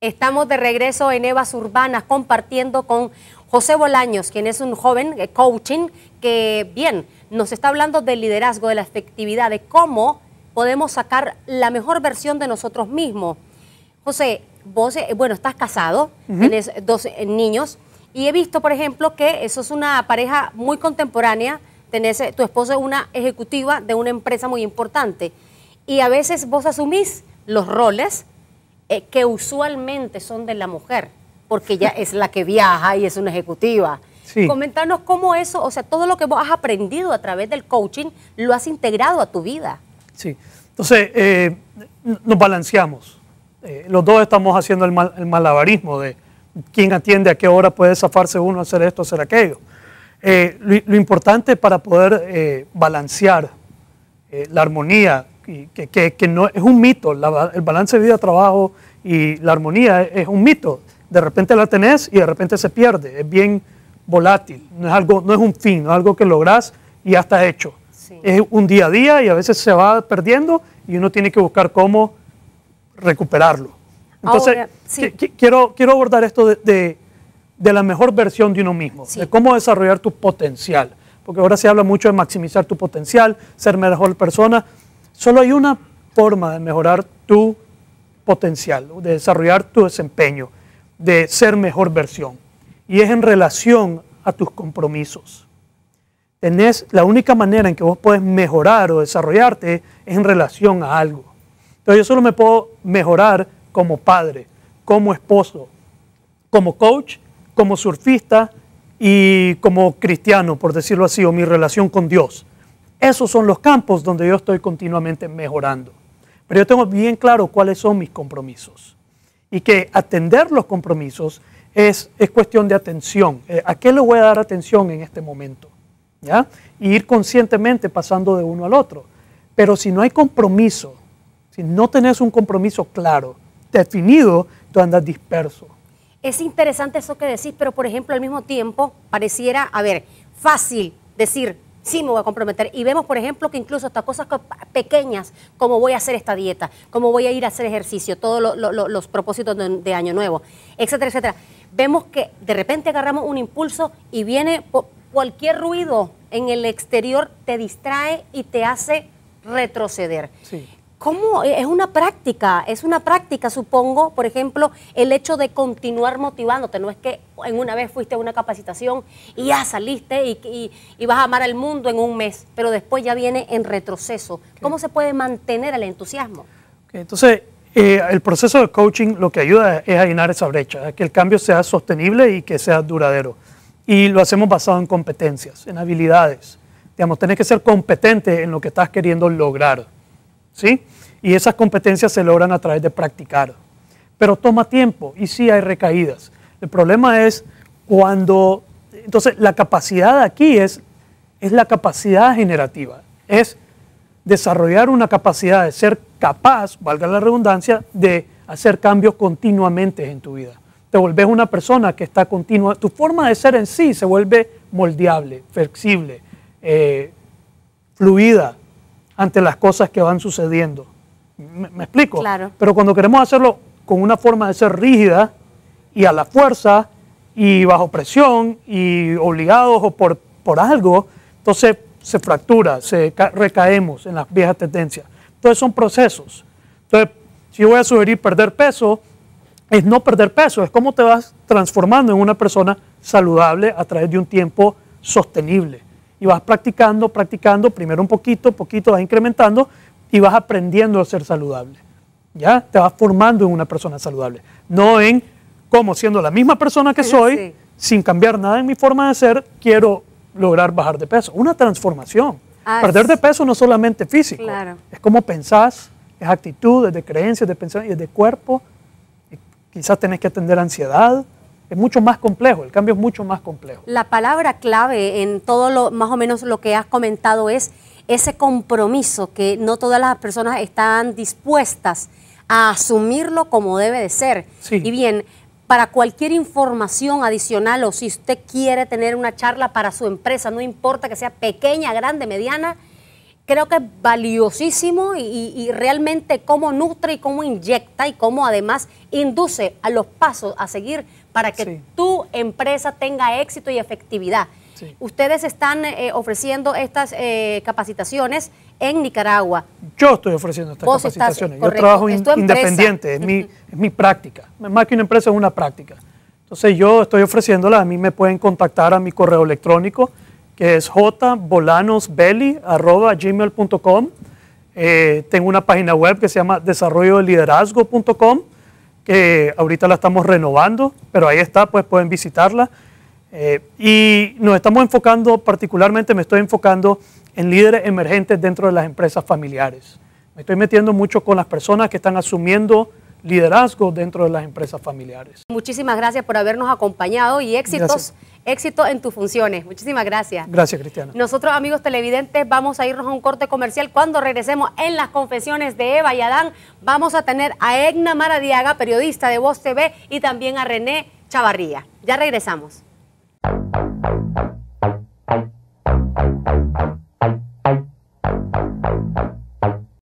Estamos de regreso en Evas Urbanas compartiendo con José Bolaños, quien es un joven eh, coaching que, bien, nos está hablando del liderazgo, de la efectividad, de cómo podemos sacar la mejor versión de nosotros mismos. José, vos, eh, bueno, estás casado, tienes dos eh, niños, y he visto, por ejemplo, que eso es una pareja muy contemporánea, eh, tu esposa es una ejecutiva de una empresa muy importante y a veces vos asumís los roles eh, que usualmente son de la mujer, porque ella es la que viaja y es una ejecutiva. comentanos Comentarnos cómo eso, o sea, todo lo que vos has aprendido a través del coaching, lo has integrado a tu vida. Sí, entonces eh, nos balanceamos. los dos estamos haciendo el, el malabarismo de quién atiende, a qué hora puede zafarse uno, hacer esto, hacer aquello. Eh, lo, importante para poder eh, balancear eh, la armonía, que, que, que, no es un mito, el balance de vida-trabajo y la armonía es, un mito. De repente la tenés y de repente se pierde. Es bien volátil, no es, algo, no es un fin, no es algo que lográs y ya está hecho. Es un día a día y a veces se va perdiendo y uno tiene que buscar cómo recuperarlo. Entonces, quiero, quiero abordar esto de de la mejor versión de uno mismo, de cómo desarrollar tu potencial. Porque ahora se habla mucho de maximizar tu potencial, ser mejor persona. Solo hay una forma de mejorar tu potencial, de desarrollar tu desempeño, de ser mejor versión. Y es en relación a tus compromisos. Tenés, la única manera en que vos puedes mejorar o desarrollarte es en relación a algo. Entonces yo solo me puedo mejorar como padre, como esposo, como coach como surfista y como cristiano, por decirlo así, o mi relación con Dios. Esos son los campos donde yo estoy continuamente mejorando. Pero yo tengo bien claro cuáles son mis compromisos. Y que atender los compromisos es, es cuestión de atención. Eh, ¿A qué le voy a dar atención en este momento? ¿Ya? Y ir conscientemente pasando de uno al otro. Pero si no hay compromiso, si no tenés un compromiso claro, definido, tú andas disperso es interesante eso que decís, pero por ejemplo, al mismo tiempo pareciera, a ver, fácil decir, sí me voy a comprometer. Y vemos, por ejemplo, que incluso hasta cosas pequeñas, como voy a hacer esta dieta, como voy a ir a hacer ejercicio, todos los propósitos de, de, Año Nuevo, etcétera, etcétera. Vemos que de repente agarramos un impulso y viene cualquier ruido en el exterior, te distrae y te hace retroceder. Sí. ¿Cómo? Eh, es una práctica, es una práctica, supongo, por ejemplo, el hecho de continuar motivándote. No es que en una vez fuiste a una capacitación y ya saliste y, vas a amar al mundo en un mes, pero después ya viene en retroceso. ¿Cómo se puede mantener el entusiasmo? entonces, eh, el proceso de coaching lo que ayuda es a llenar esa brecha, que el cambio sea sostenible y que sea duradero. Y lo hacemos basado en competencias, en habilidades. Digamos, tenés que ser competente en lo que estás queriendo lograr. ¿sí? Y esas competencias se logran a través de practicar. Pero toma tiempo y sí hay recaídas. El problema es cuando... Entonces, la capacidad aquí es, es la capacidad generativa. Es desarrollar una capacidad de ser capaz, valga la redundancia, de hacer cambios continuamente en tu vida. Te volvés una persona que está continua. Tu forma de ser en sí se vuelve moldeable, flexible, eh, fluida, ante las cosas que van sucediendo. ¿Me, explico? Claro. Pero cuando queremos hacerlo con una forma de ser rígida y a la fuerza y bajo presión y obligados o por, por algo, entonces se fractura, se recaemos en las viejas tendencias. Entonces son procesos. Entonces, si yo voy a sugerir perder peso, es no perder peso, es cómo te vas transformando en una persona saludable a través de un tiempo sostenible y vas practicando, practicando, primero un poquito, poquito, vas incrementando y vas aprendiendo a ser saludable. ¿Ya? Te vas formando en una persona saludable, no en cómo siendo la misma persona que soy, sin cambiar nada en mi forma de ser, quiero lograr bajar de peso. Una transformación. Perder de peso no es solamente físico, es como pensás, es actitud, es de creencias, de pensamiento, es de cuerpo. quizás tenés que atender ansiedad, es mucho más complejo, el cambio es mucho más complejo. La palabra clave en todo lo, más o menos lo que has comentado es ese compromiso que no todas las personas están dispuestas a asumirlo como debe de ser. Y bien, para cualquier información adicional o si usted quiere tener una charla para su empresa, no importa que sea pequeña, grande, mediana, creo que es valiosísimo y, realmente cómo nutre y cómo inyecta y cómo además induce a los pasos a seguir para que tu empresa tenga éxito y efectividad. Ustedes están eh, ofreciendo estas eh, capacitaciones en Nicaragua. Yo estoy ofreciendo estas capacitaciones. Yo trabajo independiente, es mi, es mi práctica. Más que una empresa, es una práctica. Entonces yo estoy ofreciéndolas, a mí me pueden contactar a mi correo electrónico que es jbolanosbelly.gmail.com. Eh, tengo una página web que se llama desarrollodeliderazgo.com que ahorita la estamos renovando, pero ahí está, pues pueden visitarla. Eh, y nos estamos enfocando, particularmente me estoy enfocando en líderes emergentes dentro de las empresas familiares. Me estoy metiendo mucho con las personas que están asumiendo liderazgo dentro de las empresas familiares. Muchísimas gracias por habernos acompañado y éxitos éxito en tus funciones. Muchísimas gracias. Gracias, Cristiana. Nosotros, amigos televidentes, vamos a irnos a un corte comercial. Cuando regresemos en las confesiones de Eva y Adán, vamos a tener a Egna Maradiaga, periodista de Voz TV, y también a René Chavarría. Ya regresamos.